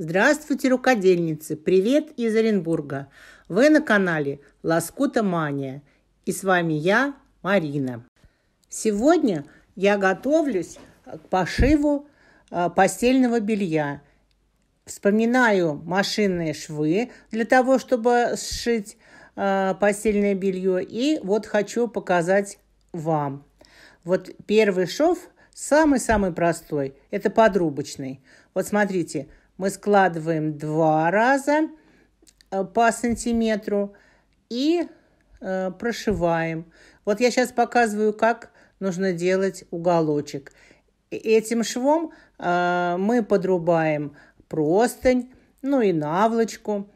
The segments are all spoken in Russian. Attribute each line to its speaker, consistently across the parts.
Speaker 1: Здравствуйте, рукодельницы! Привет из Оренбурга! Вы на канале Лоскута Мания. И с вами я, Марина. Сегодня я готовлюсь к пошиву а, постельного белья. Вспоминаю машинные швы для того, чтобы сшить а, постельное белье. И вот хочу показать вам. Вот первый шов самый-самый простой. Это подрубочный. Вот смотрите, мы складываем два раза э, по сантиметру и э, прошиваем. Вот я сейчас показываю, как нужно делать уголочек. Этим швом э, мы подрубаем простынь, ну и наволочку.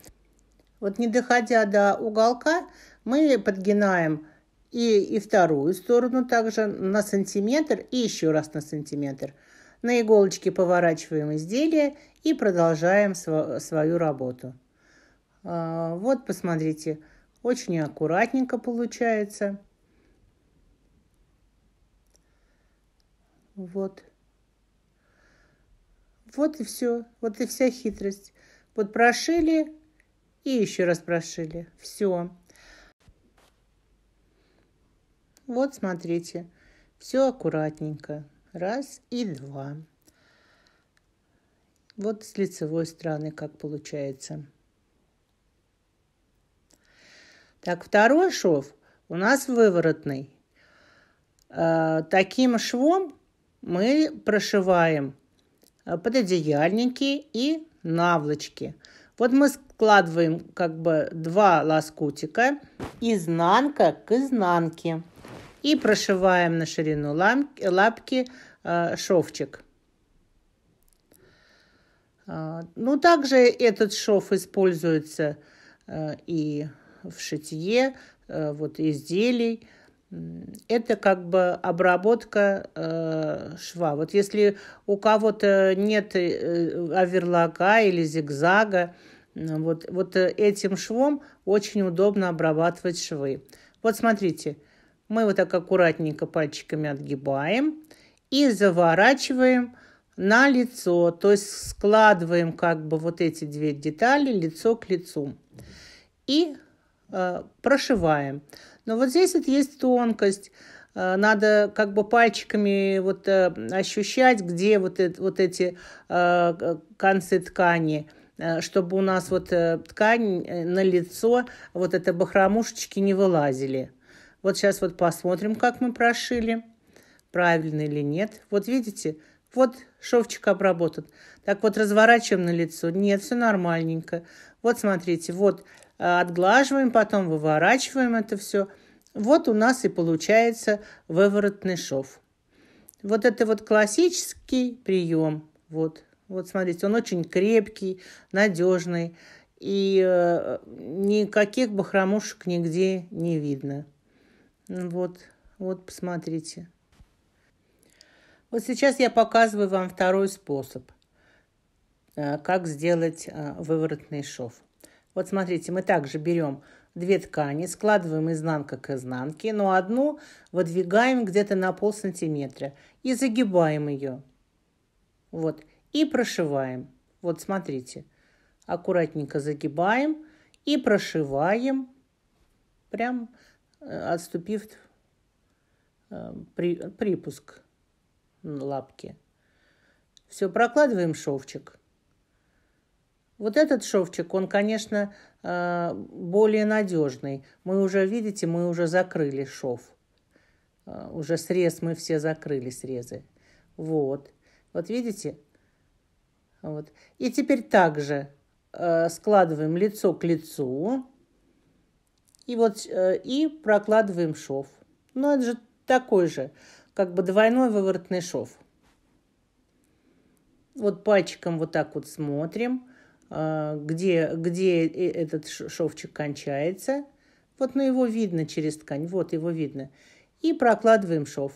Speaker 1: Вот не доходя до уголка, мы подгинаем и, и вторую сторону также на сантиметр и еще раз на сантиметр. На иголочке поворачиваем изделие и продолжаем св свою работу. А, вот, посмотрите, очень аккуратненько получается. Вот. Вот и все. Вот и вся хитрость. Вот прошили и еще раз прошили. Все. Вот смотрите, все аккуратненько. Раз и два. Вот с лицевой стороны как получается. Так, второй шов у нас выворотный. А, таким швом мы прошиваем а, пододеяльники и наволочки. Вот мы складываем как бы два лоскутика изнанка к изнанке и прошиваем на ширину лапки а, шовчик. Ну также этот шов используется э, и в шитье э, вот изделий. Это как бы обработка э, шва. Вот если у кого-то нет э, оверлока или зигзага, вот, вот этим швом очень удобно обрабатывать швы. Вот смотрите, мы вот так аккуратненько пальчиками отгибаем и заворачиваем на лицо. То есть складываем как бы вот эти две детали лицо к лицу. И э, прошиваем. Но вот здесь вот есть тонкость. Э, надо как бы пальчиками вот э, ощущать, где вот, это, вот эти э, концы ткани э, чтобы у нас вот э, ткань э, на лицо, вот это бахромушечки не вылазили. Вот сейчас вот посмотрим, как мы прошили, правильно или нет. Вот видите, вот Шовчик обработан. Так вот, разворачиваем на лицо. Нет, все нормальненько. Вот смотрите, вот э, отглаживаем, потом выворачиваем это все. Вот у нас и получается выворотный шов. Вот это вот классический прием. Вот, вот смотрите, он очень крепкий, надежный. И э, никаких бахромушек нигде не видно. Вот, вот посмотрите. Вот сейчас я показываю вам второй способ, э, как сделать э, выворотный шов. Вот смотрите, мы также берем две ткани, складываем изнанка к изнанке, но одну выдвигаем где-то на пол сантиметра и загибаем ее. Вот. И прошиваем. Вот смотрите. Аккуратненько загибаем и прошиваем, прям э, отступив при, припуск лапки. Все, прокладываем шовчик. Вот этот шовчик, он, конечно, э, более надежный. Мы уже, видите, мы уже закрыли шов. Э, уже срез мы все закрыли, срезы. Вот. Вот видите? Вот. И теперь также э, складываем лицо к лицу. И вот и прокладываем шов. Ну, это же такой же как бы двойной выворотный шов. Вот пальчиком вот так вот смотрим, а, где, где этот шовчик кончается. Вот на ну, его видно через ткань, вот его видно. И прокладываем шов.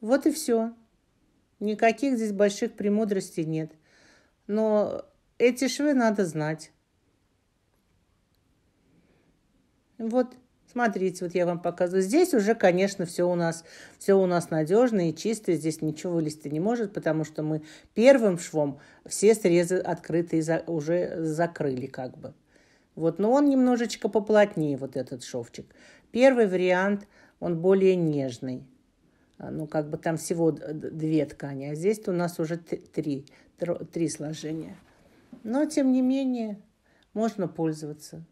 Speaker 1: Вот и все. Никаких здесь больших премудростей нет. Но эти швы надо знать. Вот. Смотрите, вот я вам показываю. Здесь уже, конечно, все у нас, все у нас надежно и чисто. Здесь ничего вылезти не может, потому что мы первым швом все срезы открытые за, уже закрыли как бы. Вот, но он немножечко поплотнее, вот этот шовчик. Первый вариант, он более нежный. А, ну, как бы там всего две ткани, а здесь у нас уже три, три сложения. Но, тем не менее, можно пользоваться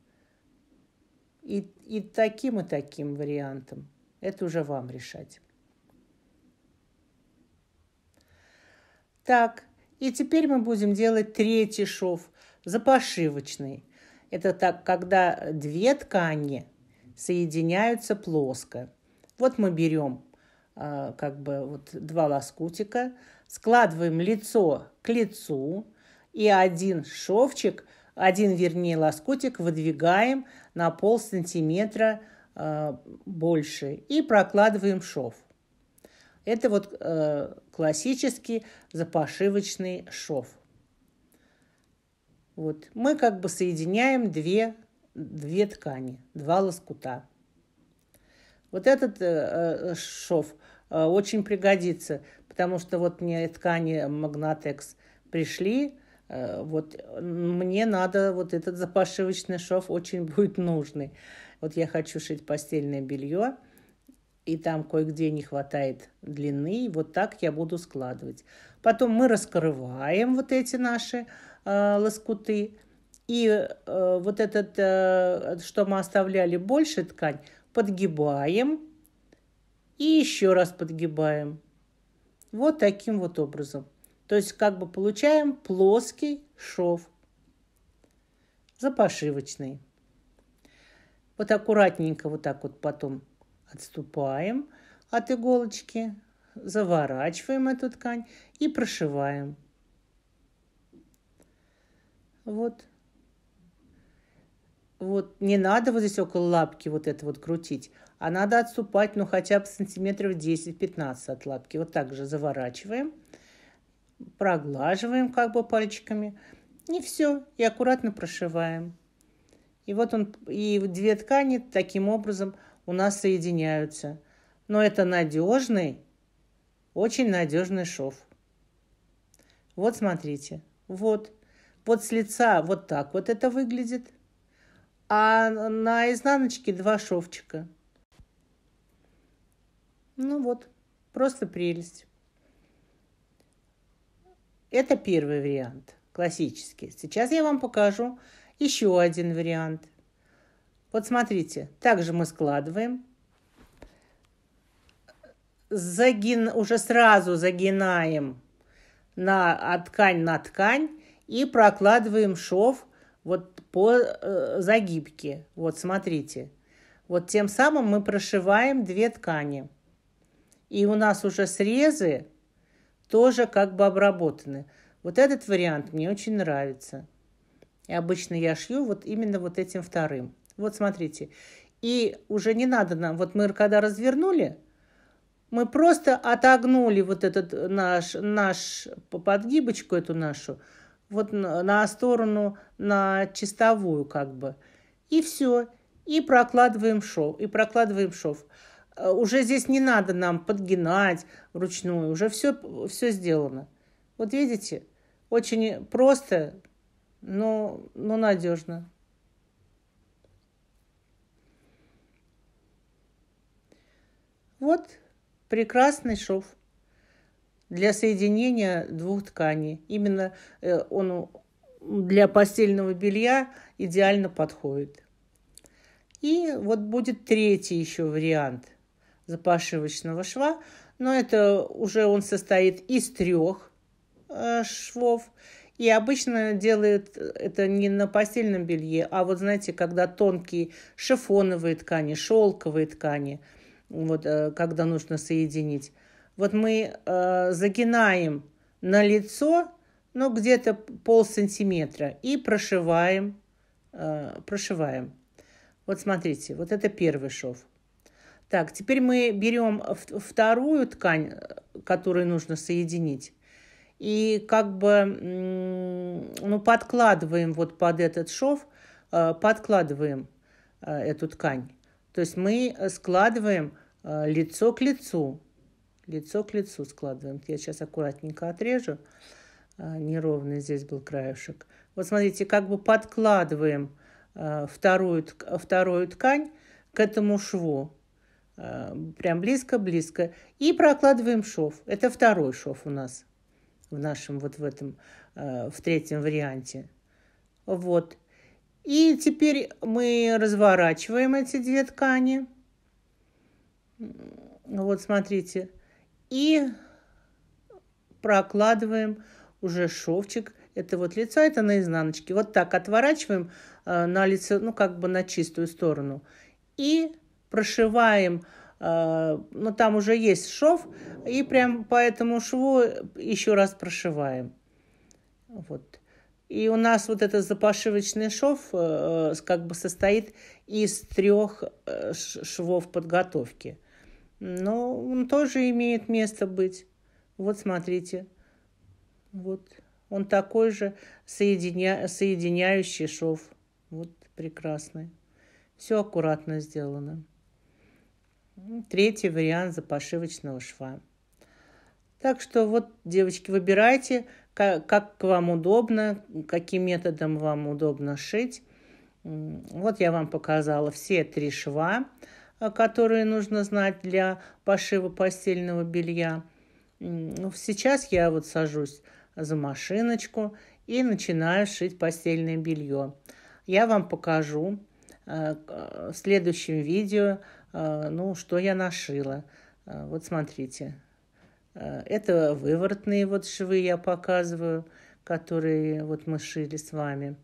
Speaker 1: и, и таким, и таким вариантом. Это уже вам решать. Так, и теперь мы будем делать третий шов, запошивочный. Это так, когда две ткани соединяются плоско. Вот мы берем а, как бы вот два лоскутика, складываем лицо к лицу и один шовчик – один, вернее, лоскутик выдвигаем на пол сантиметра э, больше и прокладываем шов. Это вот э, классический запашивочный шов. Вот. Мы как бы соединяем две, две ткани, два лоскута. Вот этот э, э шов э, очень пригодится, потому что вот мне ткани Magnatex пришли, Э, вот мне надо вот этот запашивочный шов очень будет нужный. Вот я хочу шить постельное белье, и там кое-где не хватает длины, и вот так я буду складывать. Потом мы раскрываем вот эти наши э, лоскуты, и э, вот этот, э, что мы оставляли больше ткань, подгибаем и еще раз подгибаем. Вот таким вот образом. То есть как бы получаем плоский шов запашивочный. Вот аккуратненько вот так вот потом отступаем от иголочки, заворачиваем эту ткань и прошиваем. Вот. Вот не надо вот здесь около лапки вот это вот крутить, а надо отступать, ну, хотя бы сантиметров 10-15 от лапки. Вот так же заворачиваем – проглаживаем как бы пальчиками, и все, и аккуратно прошиваем. И вот он, и две ткани таким образом у нас соединяются. Но это надежный, очень надежный шов. Вот смотрите, вот, вот с лица вот так вот это выглядит, а на изнаночке два шовчика. Ну вот, просто прелесть. Это первый вариант, классический. Сейчас я вам покажу еще один вариант. Вот смотрите, также мы складываем. Загин, уже сразу загинаем на а, ткань на ткань и прокладываем шов вот по э, загибке. Вот смотрите. Вот тем самым мы прошиваем две ткани. И у нас уже срезы тоже как бы обработаны. Вот этот вариант мне очень нравится. И обычно я шью вот именно вот этим вторым. Вот смотрите. И уже не надо нам, вот мы когда развернули, мы просто отогнули вот этот наш, наш подгибочку эту нашу, вот на, на сторону, на чистовую как бы. И все. И прокладываем шов. И прокладываем шов. Э, уже здесь не надо нам подгинать вручную, уже все, все сделано. Вот видите, очень просто, но, но надежно. Вот прекрасный шов для соединения двух тканей. Именно э, он для постельного белья идеально подходит. И вот будет третий еще вариант – запашивочного шва, но это уже он состоит из трех э, швов. И обычно делают это не на постельном белье, а вот, знаете, когда тонкие шифоновые ткани, шелковые ткани, вот, э, когда нужно соединить. Вот мы э, загинаем на лицо, ну, где-то пол сантиметра и прошиваем, э, прошиваем. Вот смотрите, вот это первый шов – так, теперь мы берем вторую ткань, которую нужно соединить. И как бы ну, подкладываем вот под этот шов, э, подкладываем э, эту ткань. То есть мы складываем э, лицо к лицу. Лицо к лицу складываем. Я сейчас аккуратненько отрежу. Неровный здесь был краешек. Вот смотрите, как бы подкладываем вторую, вторую ткань к этому шву. Э, прям близко-близко. И прокладываем шов. Это второй шов у нас в нашем вот в этом, э, в третьем варианте. Вот. И теперь мы разворачиваем эти две ткани. Вот, смотрите. И прокладываем уже шовчик. Это вот лицо, это на изнаночке. Вот так отворачиваем э, на лицо, ну, как бы на чистую сторону. И прошиваем, э, ну там уже есть шов, и прям по этому шву еще раз прошиваем. Вот. И у нас вот этот запашивочный шов э, э, как бы состоит из трех э, швов подготовки. Но он тоже имеет место быть. Вот смотрите. Вот. Он такой же соединя... соединяющий шов. Вот прекрасный. Все аккуратно сделано. Третий вариант запашивочного шва. Так что вот, девочки, выбирайте, как, как вам удобно, каким методом вам удобно шить. Вот я вам показала все три шва, э, которые нужно знать для пошива постельного белья. Ну, сейчас я вот сажусь за машиночку и начинаю шить постельное белье. Я вам покажу э, э, в следующем видео, Э, ну, что я нашила? Э, вот смотрите. Э, это выворотные вот швы я показываю, которые вот мы шили с вами.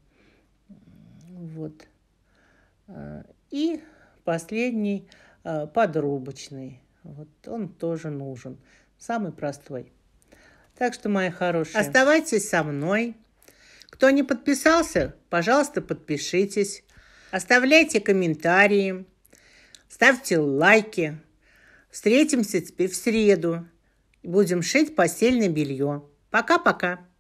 Speaker 1: Вот. И последний подрубочный. Вот он тоже нужен. Самый простой. Так что, мои хорошие, оставайтесь со мной. Кто не подписался, пожалуйста, подпишитесь. Оставляйте комментарии ставьте лайки. Встретимся теперь в среду. Будем шить постельное белье. Пока-пока.